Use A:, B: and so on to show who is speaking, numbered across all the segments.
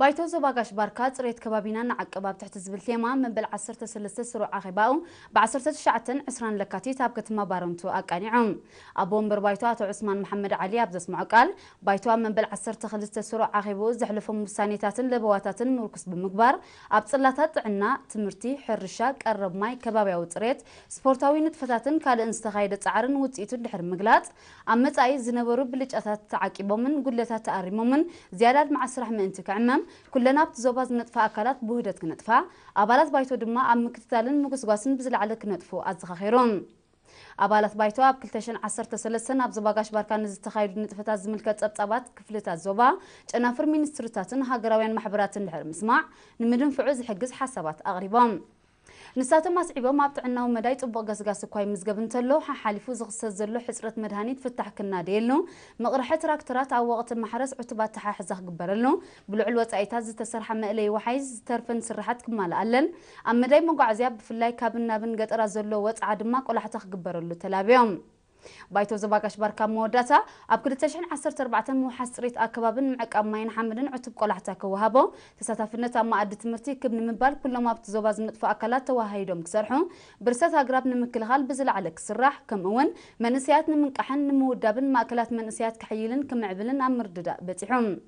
A: ባይቶ ዞባ ጋሽ ባርካ ፅሬት ከባቢናን ንዓቅብ ኣብ ትሕቲ ዝብል ቴማ መበል 16 ስሩዕ ኣኼባኡ ብ1920 ለካቲት ኣብ ከተማ ባረምቱ ኣቃኒዖም ኣብ ወንበር ባይቶ ኣቶ ዑስማን መሓመድ ዓሊ ኣብ ዘስምዑ ቃል ባይቶ ኣብ መበል 12 ስሩዕ ኣኼብኡ ዘሕልፎም ውሳኔታትን ለበዋታትን ምርኩስ ብምግባር ኣብ ፅላታት ጥዕና፣ ትምህርቲ፣ ሕርሻ፣ ቀረብ ማይ፣ ከባብያዊ ፅሬት፣ ስፖርታዊ ንጥፈታትን ካልእን ዝተኻየደ ፃዕርን ውፅኢቱ ድሕሪ ምግላፅ ኣብ መፃኢ ዝነበሩ ብልጫታት ተዓቂቦምን ጉድለታት ተኣሪሞምን ዝያዳድ መዓስራሕ ምእንቲ ክዕመም ኩለን ኣብቲ ዞባ ዝነጥፋ ኣካላት ብውህደት ክነጥፋ ኣባላት ባይቶ ድማ ኣብ ምክትታልን ምጉስጓስን ብዝለዓለ ክነጥፉ ኣዘኻኺሮም ኣባላት ባይቶ ኣብ 213 ኣብ ዞባ ጋሽ ባርካ ንዝተኻየዱ ንጥፈታት ዝምልከት ጸብጻባት ክፍልታት ዞባ ጨናፍር ሚኒስትርታትን ሃገራውያን ማሕበራትን ድሕሪ ምስማዕ ንምድንፍዑ ዝሕግዝ ሓሳባት ኣቕሪቦም نساتم ما سعبه ما بتعناه مداي طبق غزغاس كواي مزقب انتلو حاليفو زغسات زلو حسرة مدهانيت فتح كنا ديلنو مغرحة راكترات عو وقت المحرس عطبات تحاح زه قبرلنو بلعلوة ايتاز تسرح مقلي وحيز ترفن سرحات كمال قلن ام مداي مقع زياب بفلاي كابن نابن قد ارازلو وات عادماك ولا حتخ قبرلو تلابيهم بايتو زباقش بركة موداتا أبكل تشحن عسر تربعة مو حسريت أكباب معك أما ينحمدن عتب قلعتا كوهابو تساتفنت أما أدت مرتي كبن مبال كل ما بتزوباز نطفى أكلات وهايدوم كسرحون برسات أقرب نمكلغال بزل عليك سراح كمون منسيات نمنقحن نمودابن مأكلات منسيات كحيلن كمعبلن أمرددا بتحوم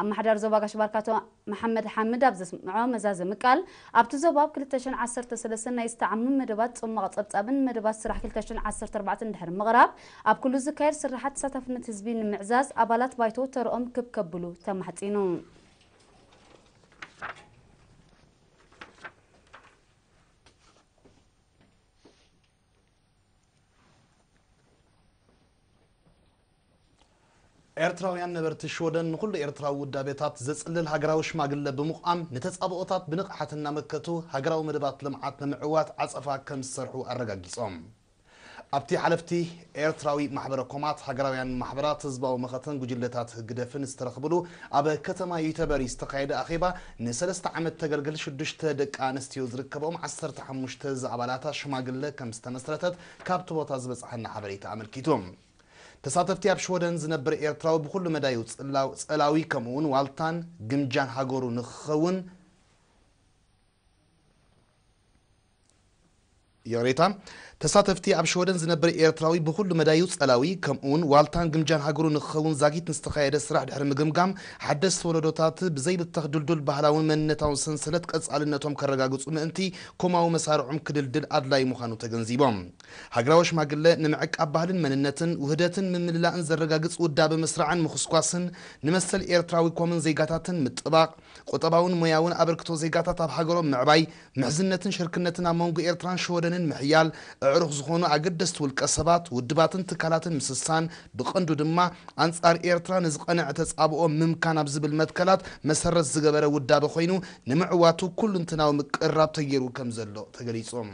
A: أما حدار زبا كشبار كاتو محمد حمد أبز اسمعه مزاز مكال أبت زبا بكل تشن عصر تسلسلنا يستعمل مدبات أم غطبت أبن مدبات سرح كل تشن عصر تربعة دهر مغرب أب كل ذكير سرحت ستفنة تزبين معزاز أبالات بايتوتر أم كب كبلو تمحتينون
B: ኤርትራውያን ነበርቲ ሽወደን ንኩሉ ኤርትራዊ ውዳቤታት ዘፅልል ሃገራዊ ሽማግለ ብምቑኣም ንተፃብኦታት ብንቕሓት እናመከቱ ሃገራዊ መደባት ልምዓት ንምዕዋት ዓፀፋ ከም ዝሰርሑ ኣረጋጊፆም ኣብቲ ሓለፍቲ ኤርትራዊ ማሕበረ ኮማት ሃገራውያን ማሕበራት ህዝባዊ መኸተን ጉጅለታት ግደፍን ዝተረኽብሉ ኣብ ከተማ ዩተበሪ ዝተካየደ ኣኼባ ንሰለስተ ዓመት ተገልግል ሽዱሽተ ደቂ ኣንስትዮ ዝርከቦም 15 ዝኣባላታ ሽማግለ ከም ዝተመስረተት ካብቲ ቦታ ዝበፅሐና ሓበሬታ ኣመልኪቱ ተሳተፍቲ ኣብ ሽወደን ዝነብር ኤርትራዊ ብኩሉ መዳዩ ፀላዊ ከምኡውን ዋልታን ግምጃን ሃገሩ ንክኸውን የሬታ ተሳተፍቲ ኣብ ሸወደን ዝነበረ ኤርትራዊ ብኩሉ መዳዩ ፀላዊ ከምኡውን ዋልታን ግምጃን ሃገሩ ንክኸውን ዛጊት ንዝተካየደ ስራሕ ድሕሪ ምግምጋም ሓደስቲ ወለዶታት ብዘይብተኽ ድልድል ባህላውን መንነታዊ ሰንሰለት ቀፃልነቶም ከረጋግፁ ምእንቲ ኮማዊ መሳርዖም ክድልድል ኣድላይ ምዃኑ ተገንዚቦም ሃገራዊ ሽማግለ ንምዕቃብ ባህልን መንነትን ውህደትን ምምልላእን ዘረጋግፅ ውዳበ መስራዕን ምኩስኳስን ንመሰል ኤርትራዊ ኮምን ዜጋታትን ምጥባቅ ቁጠባውን ሞያውን ኣበርክቶ ዜጋታት ኣብ ሃገሮም ምዕባይ ምሕዝነትን ሽርክነትን ኣብ መንጎ ኤርትራን ሸወደን ወገንን ምሕያል ኣዕሩኽ ዝኾኑ ኣገደስቲ ውልቀ ሰባት ውድባትን ትካላትን ምስሳን ብቐንዱ ድማ ኣንጻር ኤርትራ ንዝቐንዐ ተጻብኦ ምምካን ኣብ ዝብል መትከላት መሰረት ዝገበረ ውዳበ ኮይኑ ንምዕዋቱ ኩሉ እንትናዊ ምቅራብ ተገይሩ ከም ዘሎ ተገሊጾም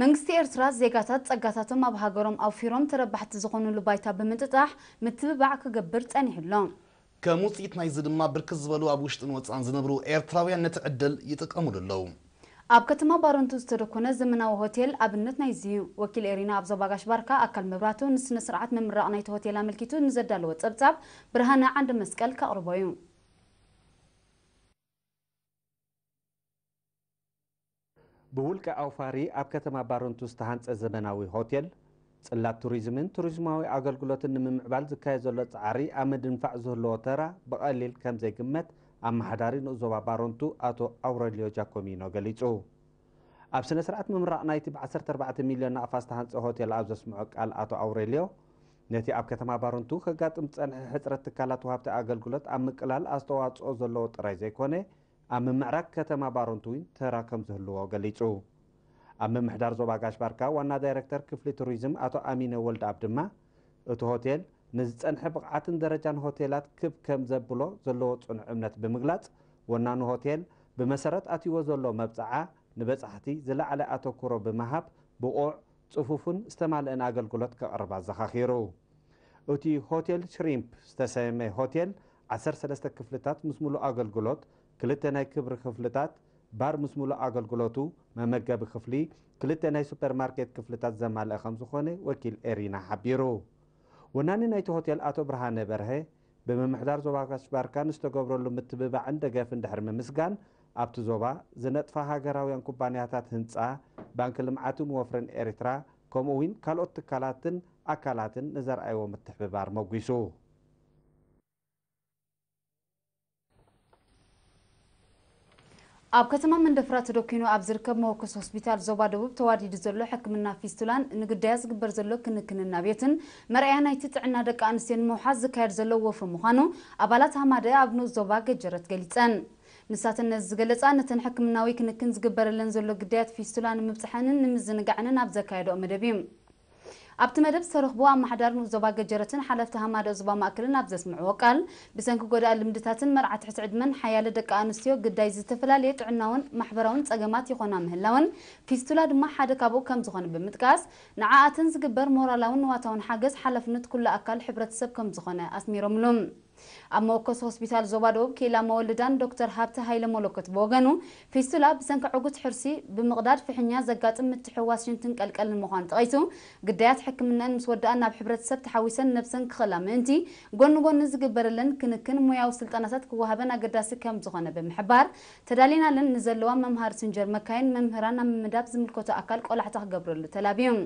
A: መንግስቲ ኤርትራ ዜጋታት ፀጋታቶም ኣብ ሃገሮም ኣውፊሮም ተረባሕቲ ዝኾኑሉ ባይታ ብምጥጣሕ ምትብባዕ ክገብር ፀኒሕሎም
B: ከም ውፅኢት ናይዚ ድማ ብርክት ዝበሉ ኣብ ውሽጥን ወፃን ዝነብሩ ኤርትራውያን ነቲ ዕድል ይጥቀምሉ ኣለዉ
A: ኣብ ከተማ ባረንቱ ዝተደኮነ ዘመናዊ ሆቴል ኣብነት ናይዚ እዩ ወኪል ኤሪና ኣብ ዞባ ባርካ ኣካል መብራቱ ንስነ ስርዓት ምምራቕ ናይቲ ሆቴል ኣመልኪቱ ንዘዳለወ ፀብጻብ ብርሃነ ዓንዲ መስቀል ከቕርቦ እዩ
C: ብውልቀ ኣውፋሪ ኣብ ከተማ ባሮንቱ ዝተሃንፀ ዘመናዊ ሆቴል ጽላት ቱሪዝምን ቱሪዝማዊ ኣገልግሎትን ንምምዕባል ዝካየድ ዘሎ ፃዕሪ ኣብ ምድንፋዕ ዝህለዎ ተራ ብቐሊል ከም ዘይግመት ኣመሓዳሪ ንእዞባ ባሮንቱ ኣቶ ኣውረልዮ ጃኮሚኖ ገሊጹ ኣብ ስነ ስርዓት ምምራቕ ናይቲ ብ14 ሚልዮን ናቕፋ ዝተሃንፀ ሆቴል ኣብ ዘስምዖ ቃል ኣቶ ኣውሬልዮ ነቲ ኣብ ከተማ ባሮንቱ ከጋጥም ፀንሐ ሕፅረት ትካላት ውሃብቲ ኣገልግሎት ኣብ ምቅላል ኣስተዋፅኦ ዘለዎ ጥራይ ዘይኮነ ኣብ ምምዕራግ ከተማ ባሮንት እውን ተራ ከም ዝህልዎ ገሊጹ ኣብ ምምሕዳር ዞባ ጋሽባርካ ዋና ዳይረክተር ክፍሊ ቱሪዝም ኣቶ ኣሚነ ወልድኣብ ድማ እቲ ሆቴል ንዝፀንሐ ብቕዓትን ደረጃን ሆቴላት ክብ ከም ዘብሎ ዘለዎ ፅኑዕ እምነት ብምግላጽ ወናኑ ሆቴል ብመሰረት ኣትይዎ ዘሎ መብፅዓ ንበፃሕቲ ዝለዕለ ኣተኩሮ ብምሃብ ብቑዕ ፅፉፍን ዝተማልአን ኣገልግሎት ከቕርብ ኣዘኻኺሩ እቲ ሆቴል ሽሪምፕ ዝተሰየመ ሆቴል 13 ክፍልታት ምስ ምሉእ ኣገልግሎት ክልተ ናይ ክብሪ ክፍልታት ባር ምስ ሙሉእ ኣገልግሎቱ መመገቢ ክፍሊ ክልተ ናይ ሱፐርማርኬት ክፍልታት ዘማልአ ከም ዝኾነ ወኪል ኤሪና ሓቢሩ ወናኒ ናይቲ ሆቴል ኣቶ ብርሃነ በርሀ ብምምሕዳር ዞባ ካሽባርካን ዝተገብረሉ ምትብባዕን ደገፍን ድሕሪ ምምስጋን ኣብቲ ዞባ ዝነጥፋ ሃገራውያን ኩባንያታት ህንፃ ባንኪ ልምዓትን ወፍረን ኤርትራ ከምኡ እውን ካልኦት ትካላትን ኣካላትን ንዘርኣይዎ ምትሕብባር መጒሱ
A: ኣብ ከተማ መንደፍራ ተደኪኑ ኣብ ዝርከብ መወከስ ሆስፒታል ዞባ ደቡብ ተዋዲዱ ዘሎ ሕክምና ፊስቱላን ንግዳያ ዝግበር ዘሎ ክንክንና ቤትን መርኣያ ናይቲ ጥዕና ደቂ ኣንስትዮ ንምውሓዝ ዝካየድ ዘሎ ወፍ ምዃኑ ኣባላት ሃማደ ኣብ ንኡ ዞባ ገጀረት ገሊፀን ንሳተን ነዚ ዝገለፃ ነተን ሕክምናዊ ክንክን ዝግበረለን ዘሎ ግዳያት ፊስቱላ ንምብፅሓንን ንምዝንጋዕንን ኣብ ዘካየደኦ መደብ እዩ ابت مدب سرخبو ام محدار نو زبا گجرتن حلفته ما د زبا ماكلن اب زسمع وقال بسنك گودا لمدتاتن مرعت حسعد من حياله دقا انستيو گداي زتفلال يطعناون محبرون صقمات يخونا مهلاون فيستولا دما حد كابو كم زخون بمتقاس نعاتن زگبر مورالاون واتاون حاجز حلفنت كل اكل حبرت سب كم زخونه اسميرملم ኣብ መወከስ ሆስፒታል ዞባ ደቡብ ኬላ መወልዳን ዶክተር ሃብተ ሃይለ መለኮት ብወገኑ ፊስቱላ ብሰንኪ ዕጉት ሕርሲ ብምቕዳድ ፍሕኛ ዘጋጥም ምትሕዋስ ሽንትን ቀልቀልን ምዃኑ ተቐይቱ ግዳያት ሕክምናን ምስ ወዳእን ናብ ሕብረተሰብ ተሓዊሰን ነብሰን ክኽእላ ምእንቲ ጎኒ ጎኒ ዝግበረለን ክንክን ሙያዊ ስልጠናታት ክወሃበን ኣገዳሲ ከም ዝኾነ ብምሕባር ተዳሊናለን ንዘለዋ መምሃር ስንጀር መካይን መምህራን ኣብ ምምዳብ ዝምልከቶ ኣካል ቆላሕታ ክገብረሉ ተላብዮም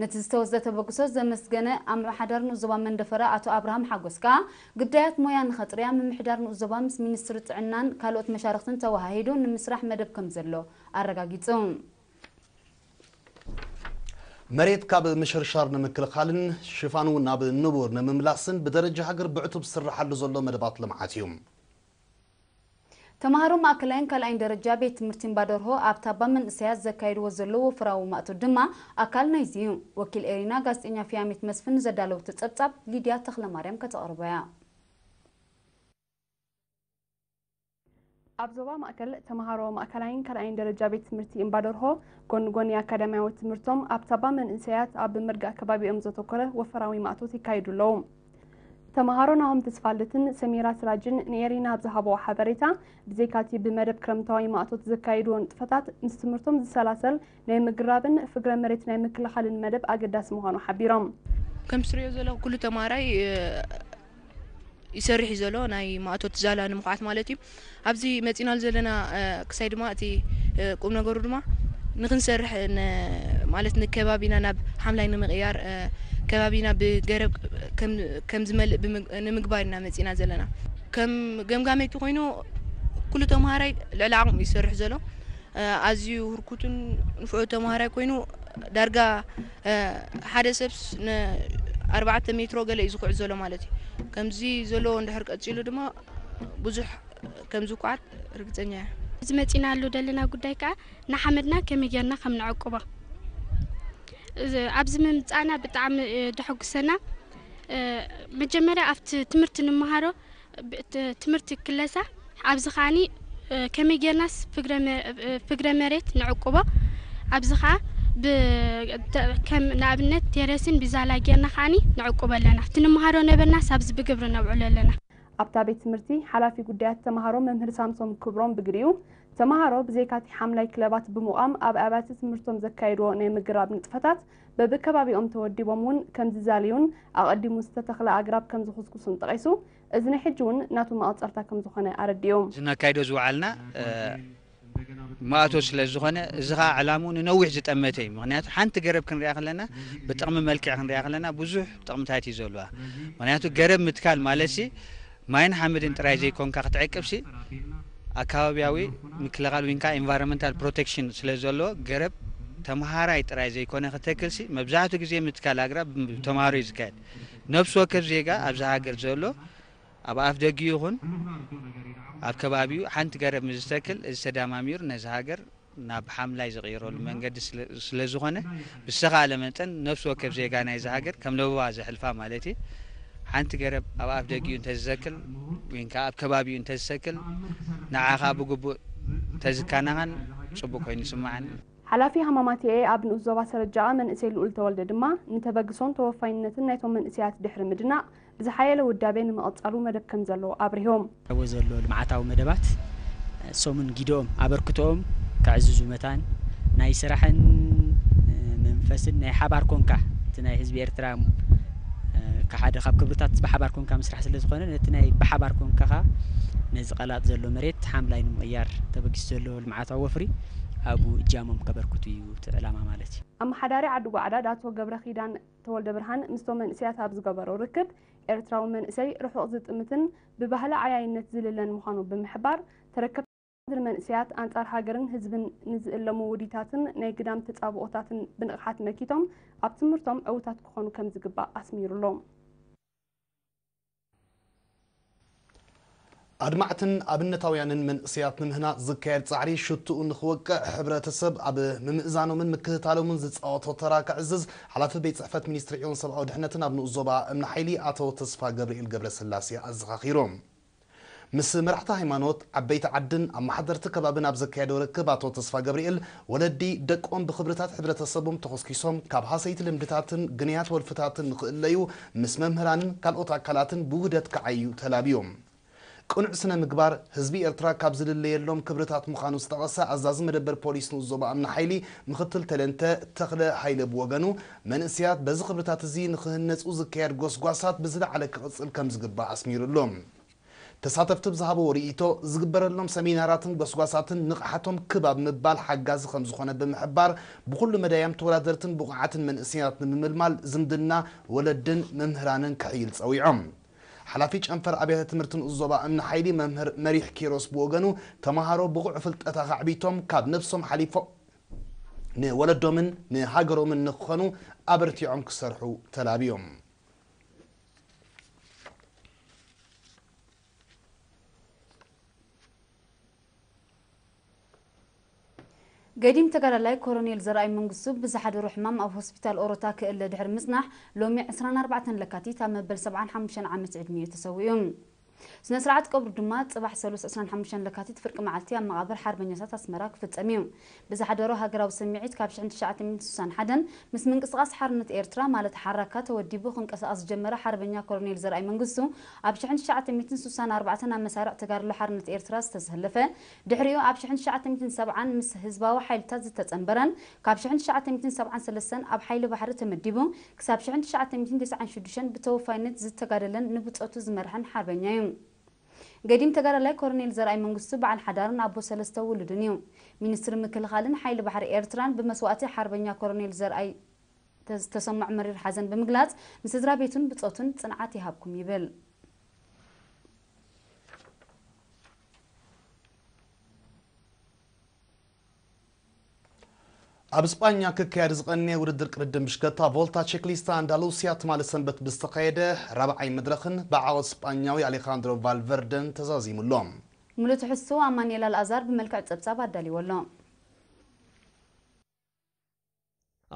A: ነቲ ዝተወስዘተ በግሶ ዘመስገነ ኣምባሓዳር ንኡዞባ መንደፈረ ኣቶ ኣብርሃም ሓጎስ ከዓ ጉዳያት ሞያ ንኸጥርያ ምምሕዳር ንኡዞባ ምስ ሚኒስትሪ ጥዕናን ካልኦት መሻርክትን ተዋሃሂዱ ንምስራሕ መደብ ከም ዘሎ ኣረጋጊጹ
B: መሬት ካብ ምሽርሻር ንምክልኻልን ሽፋን እውን ናብ ንቡር ንምምላስን ብደረጃ ሃገር ብዕቱብ ዝስራሓሉ ዘሎ መደባት ልምዓት እዩ
A: ተማሃሮ ማእከላይን ካልኣይን ደረጃ ቤት ትምህርቲን ባደርሆ ኣብታ መንእሰያት ዘካይድዎ ዘለዎ ፍራዊ ማእቱ ድማ ኣካል ናይዚ እዩ ወኪል ኤሪና ጋዜጠኛ ፍያሜት መስፍን ዘዳለውቲ ፀብጻብ ሊድያ ተክለማርያም ከተቅርበ እያ
D: ኣብ ዞባ ማእከል ተምሃሮ ማእከላይን ካልኣይን ደረጃ ቤት ትምህርቲ እምባደርሆ ጎንጎኒ ኣካዳሚያዊ ትምህርቶም ኣብ ታባ መንእሰያት ኣብ ምርጋእ ከባቢኦም ዘተኮረ ወፈራዊ ማእቶት ይካየዱ ኣለዉ ተመሃሮናሆም ተስፋለትን ሰሚራ ስራጅን ንኤሪና ኣብ ዝሃቦ ሓበሬታ ብዘይካቲ ብመደብ ክረምታዊ ማእቶት ዘካይድዎን ጥፈታት ምስ ትምህርቶም ዝሰላሰል ናይ ምግራብን ፍግረ መሬት ናይ ምክልኻልን መደብ ኣገዳሲ ምዃኑ ሓቢሮም ከም ዝትሪኦ ዘለኹ ኩሉ ተምሃራይ ይሰርሕ እዩ ዘሎ ናይ ማእቶት ዛላ ንምኹዓት ማለት እዩ ኣብዚ መፂናሉ ዘለና ክሳይ ድማ እቲ ቁም ነገሩ ድማ نغنسرح ن مالتنا كبابينا ناب حملاي نمغيار كبابينا بقرب كم كم زمل نمقبارنا مزينا زلنا كم قام قام يتوينو كل تمهاري العلاقم يسرح زلو أزي هركوتن نفعو تمهاري كوينو درجة حدا سبس ن أربعة متر وقال يزقع زلو مالتي كم زي زلو عند حركة زلو دما بزح كم زقعت رقتنيه ዝመፂናሉ ዘለና ጉዳይ ከዓ ንሓመድና ከመይ ጌርና ከም ንዕቁቦ ኣብዚ ምምፃእና ብጣዕሚ ደሐጉሰና መጀመርያ ኣብቲ ትምህርቲ ንመሃሮ ትምህርቲ ክለሳ ኣብዚ ከዓኒ ከመይ ጌርናስ ፍግረ መሬት ንዕቁቦ ኣብዚ ከዓ ከም ንኣብነት ቴረስን ቢዛላ ጌርና ከዓኒ ንዕቁብ ኣለና እቲ ንመሃሮ ነበርናስ ኣብዚ ብግብሪ ነውዕሉ ኣለና ኣብታ ቤት ትምህርቲ ሓላፊ ጉዳያት ተምሃሮ መምህር ሳምሶም ክብሮም ብግሪኡ ተምሃሮ ብዘይካቲ ሓምላይ ክለባት ብምቋም ኣብ ኣብያተ ትምህርቶም ዘካየድዎ ናይ ምግራብ ንጥፈታት በብከባቢኦም ተወዲቦም እውን ከምዝዛልዩን ኣቐዲሙ ዝተተኽለ ኣግራብ ከም ዝኩስኩሱን ጠቒሱ እዚ ናይ ሕጂ እውን ናቱ መቐፀርታ ከም ዝኾነ ኣረዲኡ
C: እዚ ነካይዶ ዝውዓልና ማእቶ ስለ ዝኾነ እዚ ከዓ ዕላሙ ንነዊሕ ዝጠመተ እዩ ምክንያቱ ሓንቲ ገረብ ክንሪኣ ከለና ብጥቕሚ መልክዕ ክንሪኣ ከለና ብዙሕ ጥቕምታት እዩ ዘለዋ ምክንያቱ ገረብ ምትካል ማለት ሲ ማይን ሓመድን ጥራይ ዘይኮንካ ክትዕቅብሲ ኣከባቢያዊ ምክልኻል ወይንካ ኤንቫይሮንመንታል ፕሮቴክሽን ስለ ዘለዎ ገረብ ተምሃራይ ጥራይ ዘይኮነ ክተክልሲ መብዛሕትኡ ግዜ ምትካል ኣግራብ ተምሃሮ እዩ ዝካየድ ነብሲ ወከብ ዜጋ ኣብዚ ሃገር ዘሎ ኣብ ኣፍ ደጊ ይኹን ኣብ ከባቢኡ ሓንቲ ገረብ ምዝተክል እዚ ተዳማሚሩ ነዚ ሃገር ናብ ሓምላይ ዝቕይረሉ መንገዲ ስለ ዝኾነ ብዝተኻኣለ መጠን ነብሲ ወከብ ዜጋ ናይዚ ሃገር ከም ለብባ ዘሕልፋ ማለት እዩ ሓንቲ ገረብ ኣብ ኣፍ ደጊኡ እንተዝሰክል ወይ ከዓ ኣብ ከባቢኡ እንተዝሰክል ንዓኻ ብግቡእ እንተዝከናኸን ፅቡቅ ኮይኑ ይስምዓኒ
D: ሓላፊ ሃማማት የ ኣብ ንኡስ ዞባ ሰረጃ መንእሰይ ልኡል ተወልደ ድማ ንተበግሶን ተወፋይነትን ናይቶም መንእሰያት ድሕሪ ምድናቕ ብዝሓየለ ውዳቤ ንምቕፃሉ መደብ ከም ዘለዎ ኣብሪሆም ዎ ዘሎ ልምዓታዊ መደባት ሶሙን ጊድኦም ኣበርክቶኦም ክዕዝዙ መታን ናይ ስራሕን መንፈስን ናይ ሓባር ኮንካ እቲ ናይ ህዝቢ ኤርትራ ካ ሓደ ካብ ክብርታት ብሓባር ኮንካ ምስራሕ ስለ ዝኾነ ነቲ ናይ ብሓባር ኮንካ ኸ ነዚ ቐላጥ ዘሎ መሬት ሓምላይ ንምቕያር ተበጊሱ ዘሎ ልምዓታዊ ወፍሪ ኣብኡ እጃሞም ከበርክቱ እዩ እቲ ዕላማ ማለት እዩ ኣብ መሓዳሪ ዓዲ ጓዕዳ ዳቶ ገብረ ኺዳን ተወልደ ብርሃን ምስቶም መንእሰያት ኣብ ዝገበሮ ርክብ ኤርትራዊ መንእሰይ ርሑቕ ዝጥምትን ብባህሊ ዓያይነት ዝልለን ምዃኑ ብምሕባር ተረከብ ድር መንእሰያት ኣንጻር ሃገርን ህዝብን ንዝእለሙ ውዲታትን ናይ ግዳም ተጻብኦታትን ብንቕሓት መኪቶም ኣብ ትምህርቶም ዕውታት ክኾኑ ከም ዝግባእ ኣስሚሩሎም
B: ኣድማዕትን ኣብነታውያንን መንእሰያት ንምህና ዝካየድ ፃዕሪ ሽትኡ ንክወቅዕ ሕብረተሰብ ኣብ ምምእዛኖምን ምክትታሎምን ዝፃወቶ ተራ ክዕዝዝ ሓላፊ ቤት ፅሕፈት ሚኒስትሪ ዕዮን ሰብኣዊ ድሕነትን ኣብ ንኡዞባ እምኒ ሓይሊ ኣቶ ተስፋ ገብርኤል ገብረስላሴ ኣዘኻኺሮም ምስ መራሕቲ ሃይማኖት ዓበይቲ ዓድን ኣብ ማሕደርቲ ከባብን ኣብ ዘካየደው ርክብ ኣቶ ተስፋ ገብርኤል ወለዲ ደቆም ብክብርታት ሕብረተሰቦም ተኮስኪሶም ካብ ሃሰይቲ ልምድታትን ግንያት ወልፍታትን ንክእለዩ ምስ መምህራንን ካልኦት ኣካላትን ብውህደት ክዓዩ ተላብዮም ቅንዕ ስነ ምግባር ህዝቢ ኤርትራ ካብ ዝልለየሎም ክብርታት ምኳኑ ዝተቐሰ ኣዛዚ መደበር ፖሊስ ንውዞባ እናሓይሊ ምክትል ተለንተ ተክለ ሃይለ ብወገኑ መንእስያት በዚ ክብርታት እዚ ንክህነፁ ዝከያድ ጎስጓሳት ብዝለዓለ ክቕፅል ከም ዝግባእ ኣስሚሩሉ ተሳተፍቲ ብዝሃበዎ ርእቶ ዝግበረሎም ሰሚናራትን ጓስጓሳትን ንቕሓቶም ክባብ ምባል ሓጋዚ ከም ዝኾነ ብምሕባር ብኩሉ መድያም ተወዳደርትን ቡቑዓትን መንእስያት ንምምልማል ዝምድና ወለድን መምህራንን ክሕይል ፀዊዖም ሓላፊ ጨንፈር ኣብያተ ትምህርቲ ንእዞባ እምኒሓይሊ መምህር መሪሕ ኪሮስ ብወገኑ ተምሃሮ ብቑዕ ፍልጠታኻዕቢቶም ካብ ነፍሶም ሓሊፎም ንወለዶምን ንሃገሮምን ንክኾኑ ኣበርቲዖም ክሰርሑ ተላብዮም
A: قديم تقرأ كورونيل زرائي منقصو بزحد روحمام أو هوسبيتال أوروتا كإلا دحر مزنح لومي 24 لكاتيتا مبل حمشان عام تعدميو تسويهم سنة سرعات قبر دمات صباح سلوس أسران حمشان لكاتيت فرق معالتيا مغابر حرب نيسات أسمراك في تأميون بزا حدورو هاقراو سميعيت كابش عند شعات من سوسان حدن مس من قصغاس حرنة إيرترا مالا تحركات وديبو خن قصغاس جمرة حرب نيا كورنيل زرأي من قصو أبش عند شعات من سوسان أربعة نام مسارع تقار له حرنة إيرترا استسهلفة دحريو أبش عند شعات من سبعة مس هزبا وحيل تاز تتأمبرن كابش عند شعات من سبعة سلسان أب حيل بحر تمديبو كسابش عند شعات من تسعة شدشان بتوفاينت زد تقار لن نبوت أوتوز مرهن حرب نيايون قديم تجار لا كورنيل زرعي من قصب عن حدارن أبو سلسة ولدنيو منستر مكلخالن حيل بحر إيرتران بمسواتي حربنيا كورنيل زرعي تسمع مرير حزن بمجلات مسدرا بيتون بتقطن صنعتي هابكم يبل
B: ኣብ እስጳኛ ክካየድ ዝቐኒ ውድድር ቅድድም ብሽከታ ቮልታ ቼክሊስታ አንዳሉስያ ትማሊ ሰንበት ብዝተኻየደ ራብዓይ መድረኽን ብዓወት እስጳኛዊ ኣሌካንድሮ ቫልቨርደን ተዛዚሙሎም
A: ሙሉ ትሕዝቶ ኣብ ማንኤል ኣልኣዛር ብመልክዕ ፀብጻብ ኣዳልይዎ ኣሎ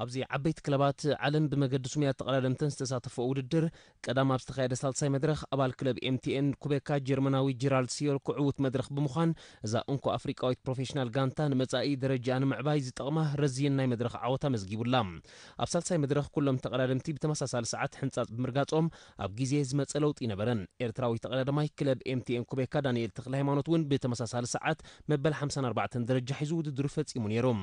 B: ኣብዚ ዓበይቲ
E: ክለባት ዓለም ብመገዲ ስሙያ ተቐላለምተን ዝተሳተፈ ውድድር ቀዳም ኣብ ዝተኻየደ ሳልሳይ መድረኽ ኣባል ክለብ ኤምቲኤን ኩቤካ ጀርመናዊ ጂራልድ ሲዮል ክዕውት መድረኽ ብምዃን እዛ እንኳ ኣፍሪቃዊት ፕሮፌሽናል ጋንታ ንመጻኢ ደረጃ ንምዕባይ ዝጠቕማ ረዚየን ናይ መድረኽ ዓወት ኣመዝጊቡላ ኣብ ሳልሳይ መድረኽ ኩሎም ተቐዳደምቲ ብተመሳሳሊ ሰዓት ሕንፃፅ ብምርጋጾም ኣብ ግዜ ዝመፀ ለውጢ ነበረን ኤርትራዊ ተቐዳዳማይ ክለብ ኤምቲኤን ኩቤካ ዳንኤል ተክለ ሃይማኖት እውን ብተመሳሳሊ ሰዓት መበል 54 ደረጃ ሒዙ ውድድሩ ፈጺሙ ነይሮም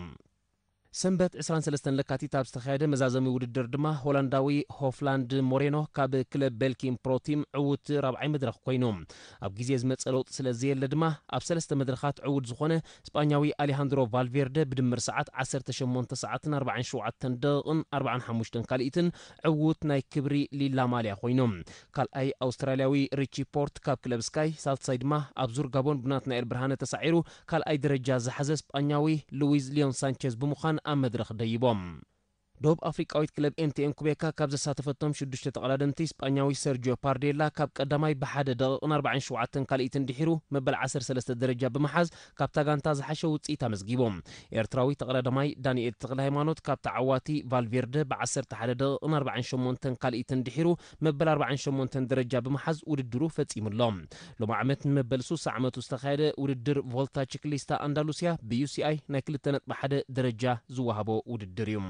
E: ሰንበት 23 ለካቲት ኣብ ዝተኻየደ መዛዘሚ ውድድር ድማ ሆላንዳዊ ሆፍላንድ ሞሬኖ ካብ ክለብ ቤልኪን ፕሮቲም ዕውት ራብዓይ መድረክ መድረኽ ኮይኑ ኣብ ግዜ ዝመፀ ለውጢ ስለ ዘየለ ድማ ኣብ ሰለስተ መድረኻት ዕውድ ዝኾነ እስጳኛዊ ኣሌሃንድሮ ቫልቬርደ ብድምር ሰዓት 18 ሰዓትን 47 ደቂቕን 45 ካልኢትን ዕውት ናይ ክብሪ ሊላ ማልያ ኮይኑ ካልኣይ ኣውስትራልያዊ ሪቺ ፖርት ካብ ክለብ ስካይ ሳልሳይ ድማ ኣብ ዙር ጋቦን ብናትናኤል ብርሃነ ተሳዒሩ ካልኣይ ደረጃ ዝሓዘ እስጳኛዊ ሉዊዝ ሊዮን ሳንቸዝ ብምዃን ኣብ መድረኽ ደይቦም ዶብ ኣፍሪቃዊት ክለብ ኤምቲኤን ኩቤካ ካብ ዘሳተፈቶም ሽዱሽተ ተቐዳደምቲ ስጳኛዊ ሰርጂዮ ፓርዴላ ካብ ቀዳማይ ብሓደ ደቂቕን 47 ካልኢትን ድሒሩ መበል 13 ደረጃ ብምሓዝ ካብታ ጋንታ ዝሓሸ ውፅኢት ኣመዝጊቦም ኤርትራዊ ተቐዳዳማይ ዳንኤል ተክለ ሃይማኖት ካብ ተዓዋቲ ቫልቬርደ ብ11 ደቂቕን 48 ካልኢትን ድሒሩ መበል 48 ደረጃ ብምሓዝ ውድድሩ ፈጺሙሎም ሎም ዓመት ንመበል 60 ዓመቱ ዝተኻየደ ውድድር ቮልታ ችክሊስታ ኣንዳሉስያ ብዩሲኣይ ናይ 2.1 ደረጃ ዝወሃቦ ውድድር እዩ